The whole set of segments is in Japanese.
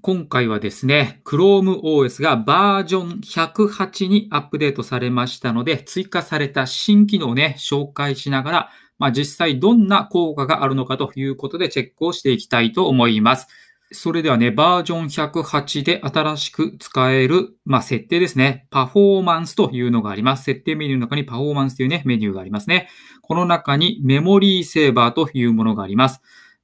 今回はですね、Chrome OS がバージョン108にアップデートされましたので、追加された新機能をね、紹介しながら、まあ、実際どんな効果があるのかということでチェックをしていきたいと思います。それではね、バージョン108で新しく使える、まあ、設定ですね。パフォーマンスというのがあります。設定メニューの中にパフォーマンスというね、メニューがありますね。この中にメモリーセーバーというものがあります。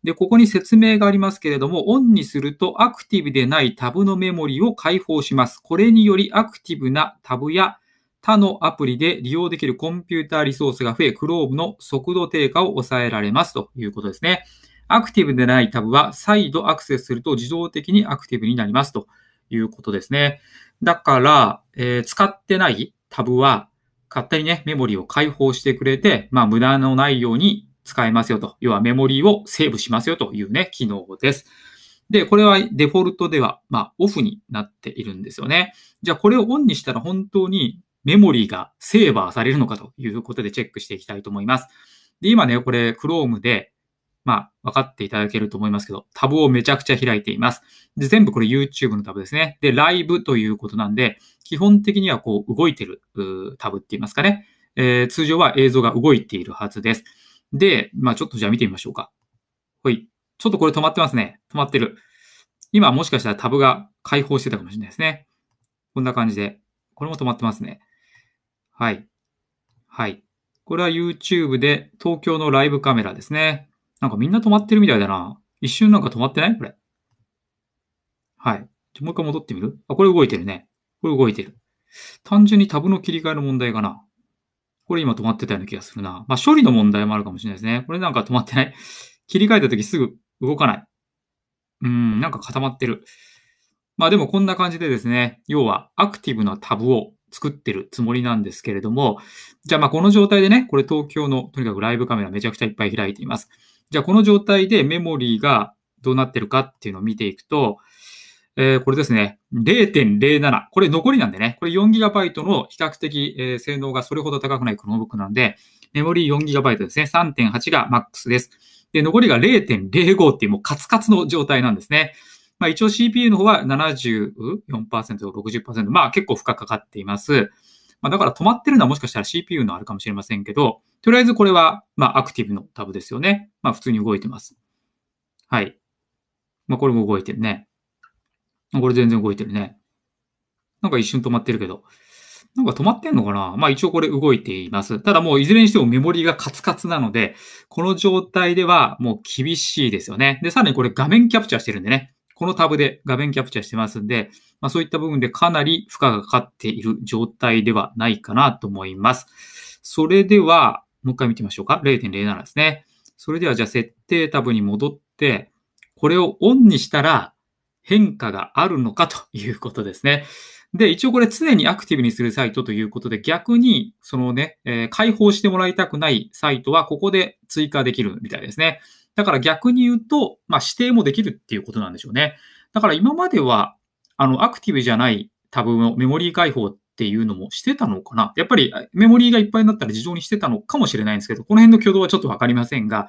で、ここに説明がありますけれども、オンにするとアクティブでないタブのメモリを開放します。これによりアクティブなタブや他のアプリで利用できるコンピューターリソースが増え、Chrome の速度低下を抑えられますということですね。アクティブでないタブは再度アクセスすると自動的にアクティブになりますということですね。だから、えー、使ってないタブは勝手にね、メモリを開放してくれて、まあ無駄のないように使えますよと。要はメモリーをセーブしますよというね、機能です。で、これはデフォルトでは、まあ、オフになっているんですよね。じゃあ、これをオンにしたら本当にメモリーがセーバーされるのかということでチェックしていきたいと思います。で、今ね、これ Chrome で、まあ、分かっていただけると思いますけど、タブをめちゃくちゃ開いています。で、全部これ YouTube のタブですね。で、ライブということなんで、基本的にはこう動いてるタブって言いますかね。えー、通常は映像が動いているはずです。で、まあちょっとじゃあ見てみましょうか。はい。ちょっとこれ止まってますね。止まってる。今もしかしたらタブが開放してたかもしれないですね。こんな感じで。これも止まってますね。はい。はい。これは YouTube で東京のライブカメラですね。なんかみんな止まってるみたいだな。一瞬なんか止まってないこれ。はい。もう一回戻ってみるあ、これ動いてるね。これ動いてる。単純にタブの切り替えの問題かな。これ今止まってたような気がするな。まあ、処理の問題もあるかもしれないですね。これなんか止まってない。切り替えた時すぐ動かない。うん、なんか固まってる。まあでもこんな感じでですね、要はアクティブなタブを作ってるつもりなんですけれども、じゃあまあこの状態でね、これ東京のとにかくライブカメラめちゃくちゃいっぱい開いています。じゃあこの状態でメモリーがどうなってるかっていうのを見ていくと、えー、これですね、0.07。これ残りなんでね、これ 4GB の比較的、えー、性能がそれほど高くないクローブクなんで、メモリー 4GB ですね、3.8がマックスです。で、残りが0.05っていうもうカツカツの状態なんですね。まあ一応 CPU の方は74%、60%。まあ結構負荷かかっています。まあだから止まってるのはもしかしたら CPU のあるかもしれませんけど、とりあえずこれは、まあアクティブのタブですよね。まあ普通に動いてます。はい。まあこれも動いてるね。これ全然動いてるね。なんか一瞬止まってるけど。なんか止まってんのかなまあ一応これ動いています。ただもういずれにしてもメモリがカツカツなので、この状態ではもう厳しいですよね。で、さらにこれ画面キャプチャーしてるんでね。このタブで画面キャプチャーしてますんで、まあそういった部分でかなり負荷がかかっている状態ではないかなと思います。それでは、もう一回見てみましょうか。0.07ですね。それではじゃあ設定タブに戻って、これをオンにしたら、変化があるのかということですね。で、一応これ常にアクティブにするサイトということで、逆に、そのね、えー、放してもらいたくないサイトはここで追加できるみたいですね。だから逆に言うと、まあ、指定もできるっていうことなんでしょうね。だから今までは、あの、アクティブじゃないタブのメモリー解放っていうのもしてたのかなやっぱりメモリーがいっぱいになったら事情にしてたのかもしれないんですけど、この辺の挙動はちょっとわかりませんが、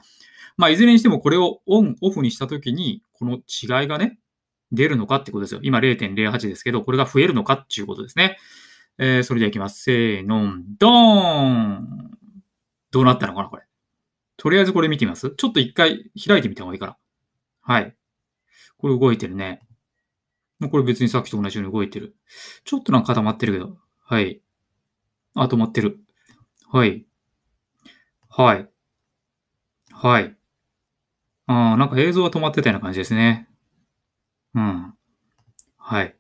まあ、いずれにしてもこれをオン、オフにしたときに、この違いがね、出るのかってことですよ。今0.08ですけど、これが増えるのかっていうことですね。えー、それではいきます。せーの、ドーンどうなったのかな、これ。とりあえずこれ見てみますちょっと一回開いてみた方がいいから。はい。これ動いてるね。これ別にさっきと同じように動いてる。ちょっとなんか固まってるけど。はい。あ、止まってる。はい。はい。はい。ああ、なんか映像は止まってたような感じですね。うん。はい。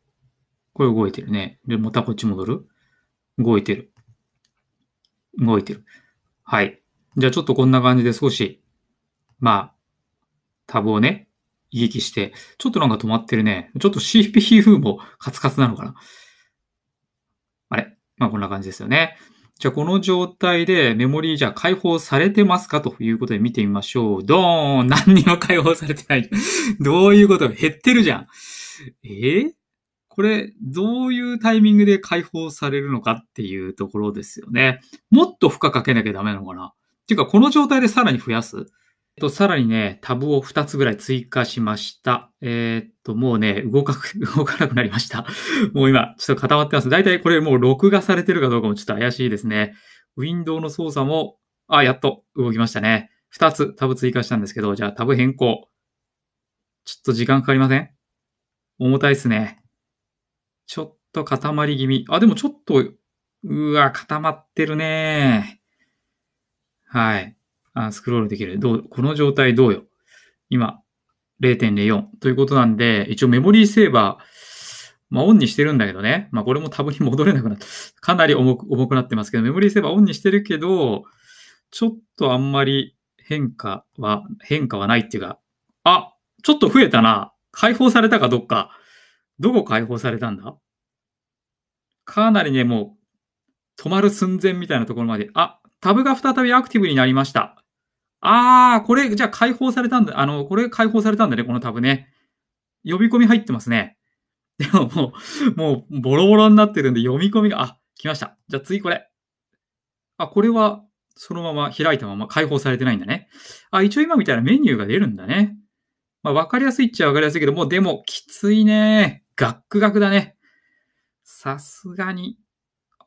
これ動いてるね。で、またこっち戻る動いてる。動いてる。はい。じゃあちょっとこんな感じで少し、まあ、タブをね、行きして、ちょっとなんか止まってるね。ちょっと CPU もカツカツなのかな。あれまあこんな感じですよね。じゃあこの状態でメモリーじゃあ解放されてますかということで見てみましょう。ドーン何にも解放されてない。どういうこと減ってるじゃん。えー、これ、どういうタイミングで解放されるのかっていうところですよね。もっと負荷かけなきゃダメなのかなっていうか、この状態でさらに増やすと、さらにね、タブを2つぐらい追加しました。えー、っと、もうね、動か、動かなくなりました。もう今、ちょっと固まってます。だいたいこれもう録画されてるかどうかもちょっと怪しいですね。ウィンドウの操作も、あ、やっと動きましたね。2つタブ追加したんですけど、じゃあタブ変更。ちょっと時間かかりません重たいっすね。ちょっと固まり気味。あ、でもちょっと、うわ、固まってるね。はい。あスクロールできる。どう、この状態どうよ。今、0.04ということなんで、一応メモリーセーバー、まあオンにしてるんだけどね。まあこれもタブに戻れなくなった。かなり重く、重くなってますけど、メモリーセーバーオンにしてるけど、ちょっとあんまり変化は、変化はないっていうか、あ、ちょっと増えたな。解放されたかどっか。どこ解放されたんだかなりね、もう、止まる寸前みたいなところまで、あ、タブが再びアクティブになりました。あー、これ、じゃあ解放されたんだ。あの、これ解放されたんだね、このタブね。呼び込み入ってますね。でももう、もうボロボロになってるんで読み込みが、あ、来ました。じゃあ次これ。あ、これはそのまま開いたまま解放されてないんだね。あ、一応今みたいなメニューが出るんだね。まあわかりやすいっちゃわかりやすいけども、うでもきついね。ガックガクだね。さすがに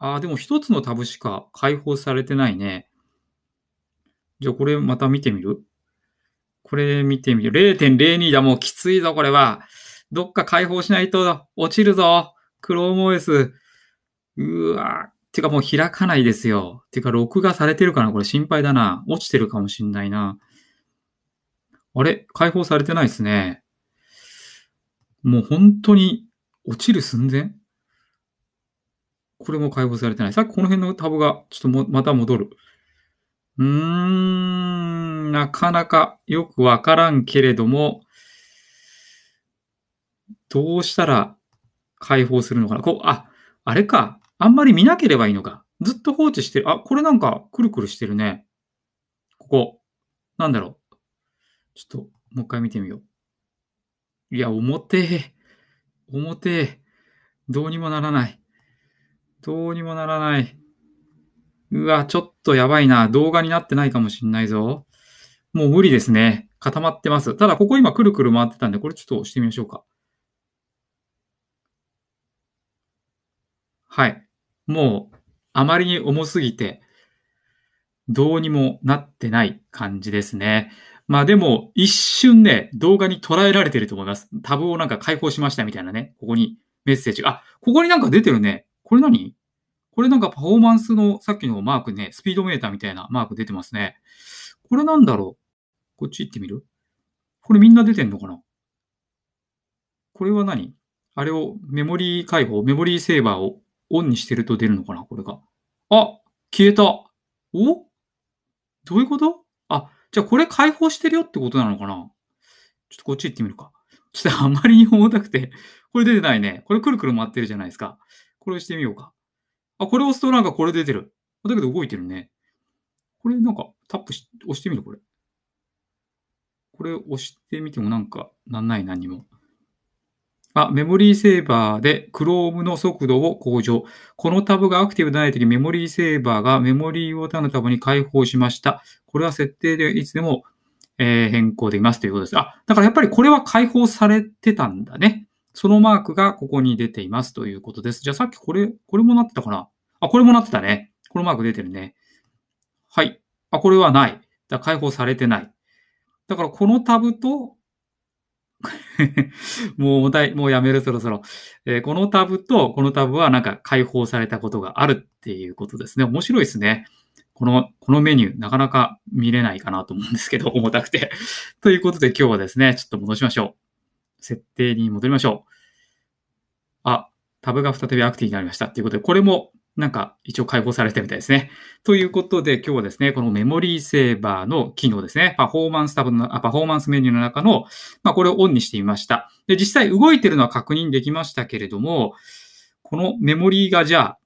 ああ、でも一つのタブしか解放されてないね。じゃあこれまた見てみるこれ見てみる。0.02だ。もうきついぞ、これは。どっか解放しないと落ちるぞ。クローム OS。うわてかもう開かないですよ。てか録画されてるかなこれ心配だな。落ちてるかもしんないな。あれ解放されてないですね。もう本当に落ちる寸前これも解放されてない。さっきこの辺のタブが、ちょっとまた戻る。うーん、なかなかよくわからんけれども、どうしたら解放するのかな。こう、あ、あれか。あんまり見なければいいのか。ずっと放置してる。あ、これなんかくるくるしてるね。ここ。なんだろう。ちょっと、もう一回見てみよう。いや、表。表。どうにもならない。どうにもならない。うわ、ちょっとやばいな。動画になってないかもしんないぞ。もう無理ですね。固まってます。ただ、ここ今くるくる回ってたんで、これちょっと押してみましょうか。はい。もう、あまりに重すぎて、どうにもなってない感じですね。まあでも、一瞬ね、動画に捉えられてると思います。タブをなんか解放しましたみたいなね、ここにメッセージが。あ、ここになんか出てるね。これ何これなんかパフォーマンスのさっきのマークね、スピードメーターみたいなマーク出てますね。これなんだろうこっち行ってみるこれみんな出てんのかなこれは何あれをメモリー解放、メモリーセーバーをオンにしてると出るのかなこれが。あ消えたおどういうことあ、じゃあこれ解放してるよってことなのかなちょっとこっち行ってみるか。ちょっとあんまりに重たくて、これ出てないね。これくるくる回ってるじゃないですか。これしてみようか。あ、これ押すとなんかこれ出てる。だけど動いてるね。これなんかタップし、押してみるこれ。これ押してみてもなんかなんない何も。あ、メモリーセーバーで Chrome の速度を向上。このタブがアクティブでないとき、メモリーセーバーがメモリーを他のタブに開放しました。これは設定でいつでも、えー、変更できますということです。あ、だからやっぱりこれは開放されてたんだね。そのマークがここに出ていますということです。じゃあさっきこれ、これもなってたかなあ、これもなってたね。このマーク出てるね。はい。あ、これはない。だ解放されてない。だからこのタブと もう重たい、もうやめる、そろそろ。えー、このタブと、このタブはなんか解放されたことがあるっていうことですね。面白いですね。この、このメニュー、なかなか見れないかなと思うんですけど、重たくてということで今日はですね、ちょっと戻しましょう。設定に戻りましょう。あ、タブが再びアクティブになりましたということで、これもなんか一応解放されるみたいですね。ということで、今日はですね、このメモリーセーバーの機能ですね、パフォーマンスタブの、パフォーマンスメニューの中の、まあ、これをオンにしてみました。で、実際動いてるのは確認できましたけれども、このメモリーがじゃあ、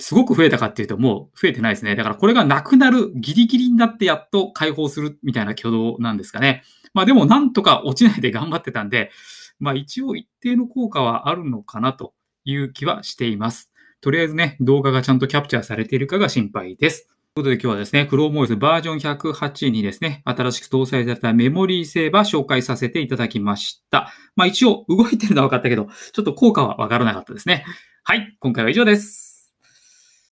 すごく増えたかっていうと、もう増えてないですね。だからこれがなくなるギリギリになってやっと解放するみたいな挙動なんですかね。まあでもなんとか落ちないで頑張ってたんで、まあ一応一定の効果はあるのかなという気はしています。とりあえずね、動画がちゃんとキャプチャーされているかが心配です。ということで今日はですね、Chrome OS バージョン108にですね、新しく搭載されたメモリーセーバー紹介させていただきました。まあ一応動いてるのは分かったけど、ちょっと効果は分からなかったですね。はい、今回は以上です。